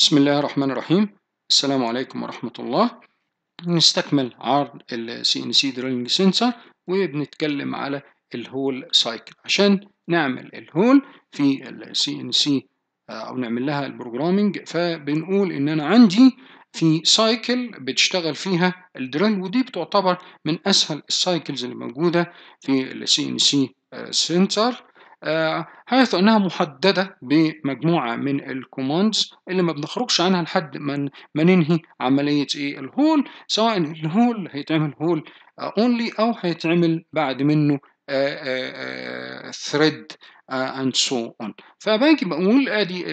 بسم الله الرحمن الرحيم السلام عليكم ورحمة الله نستكمل عرض ال CNC Drilling Sensor وبنتكلم على الهول سايكل عشان نعمل الهول في ال CNC آه، أو نعمل لها البروجرامينج فبنقول إن أنا عندي في سايكل بتشتغل فيها الدريل ودي بتعتبر من أسهل السايكلز اللي موجودة في ال CNC سنسر آه، حيث انها محدده بمجموعه من الكوماندز اللي ما بنخرجش عنها لحد ما ننهي عمليه ايه الهول سواء الهول هيتعمل هول اونلي آه، او هيتعمل بعد منه ثريد اند سو اون فباجي بقول ادي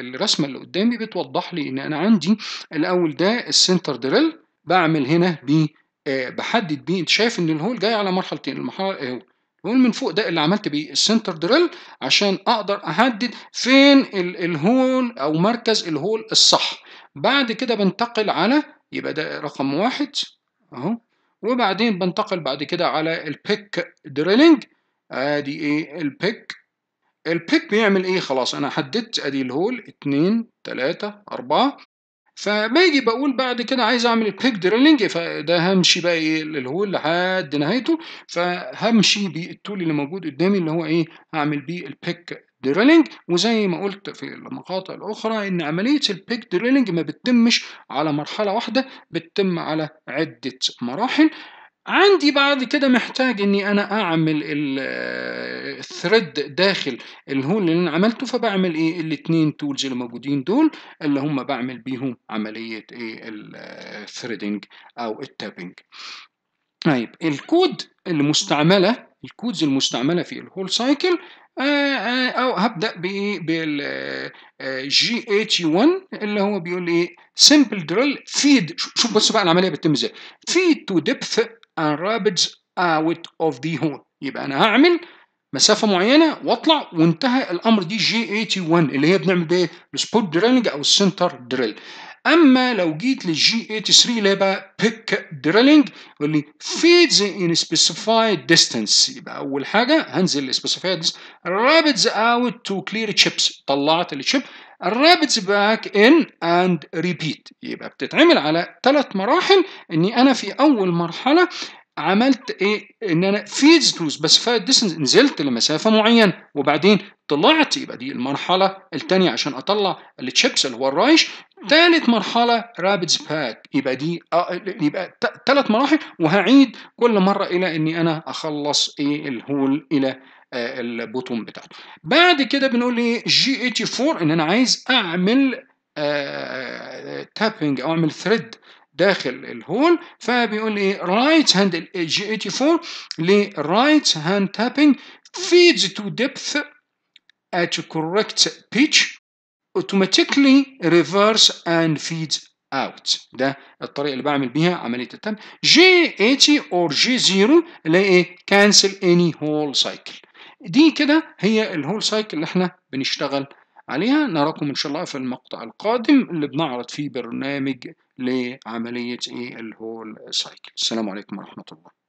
الرسمه اللي قدامي بتوضح لي ان انا عندي الاول ده السنتر دريل بعمل هنا ب آه، بحدد بيه انت شايف ان الهول جاي على مرحلتين المرحله من فوق ده اللي عملت بيه السنتر دريل عشان اقدر احدد فين الهول او مركز الهول الصح بعد كده بنتقل على يبقى ده رقم واحد اهو وبعدين بنتقل بعد كده على البيك دريلينج ادي ايه البيك البيك بيعمل ايه خلاص انا حددت ادي الهول اتنين تلاته اربعه فما يجي بقول بعد كده عايز اعمل الكويك دريلنج فده همشي بقى ايه للهول لحد نهايته فهمشي بالتول اللي موجود قدامي اللي هو ايه هعمل بيه البيك دريلنج وزي ما قلت في المقاطع الاخرى ان عمليه البيك دريلنج ما بتتمش على مرحله واحده بتتم على عده مراحل عندي بعد كده محتاج اني انا اعمل الثريد داخل الهول اللي انا عملته فبعمل ايه الاثنين تولز اللي موجودين دول اللي هم بعمل بيهم عمليه ايه الثريدنج او التابنج طيب الكود المستعمله الكودز المستعمله في الهول آه، سايكل آه، او هبدا بايه جي اتش 1 اللي هو بيقول ايه سمبل دريل فيد شوف بص بقى العمليه بتتم ازاي فيد تو ديبث رابدز out of the hole يبقى انا هعمل مسافه معينه واطلع وانتهى الامر دي جي 81 اللي هي بنعمل بيه السبوت درينج او السنتر دريل اما لو جيت للجي 83 اللي هي بقى بيك دريلينج واللي فيدز فيد ذا ان سبيسيفايد ديستانس يبقى اول حاجه هنزل سبيسيفايد رابيدز اوت تو كلير تشيبس طلعت الشيب الرابتس باك ان اند ريبيت يبقى بتتعمل على ثلاث مراحل اني انا في اول مرحله عملت ايه ان انا فيدز تو سبيسيفايد ديستنس نزلت لمسافه معينه وبعدين طلعت يبقى دي المرحله الثانيه عشان اطلع التشيبس اللي هو الرايش ثالث مرحلة رابيدز باك يبقى دي آه، يبقى ثلاث مراحل وهعيد كل مرة إلى إني أنا أخلص إيه الهول إلى آه، البوتوم بتاعته بعد كده بنقول ايه جي 84 ان انا عايز اعمل تابنج آه، او اعمل ثريد داخل الهول فبيقول لي رايت هاند جي 84 لرايت هاند تابنج فيدز تو ديبث at correct pitch automatically reverse and feeds out ده الطريقه اللي بعمل بيها عمليه التم جي 80 اور جي 0 اللي هي ايه كانسل اني هول سايكل دي كده هي الهول سايكل اللي احنا بنشتغل عليها نراكم ان شاء الله في المقطع القادم اللي بنعرض فيه برنامج لعمليه ايه الهول سايكل السلام عليكم ورحمه الله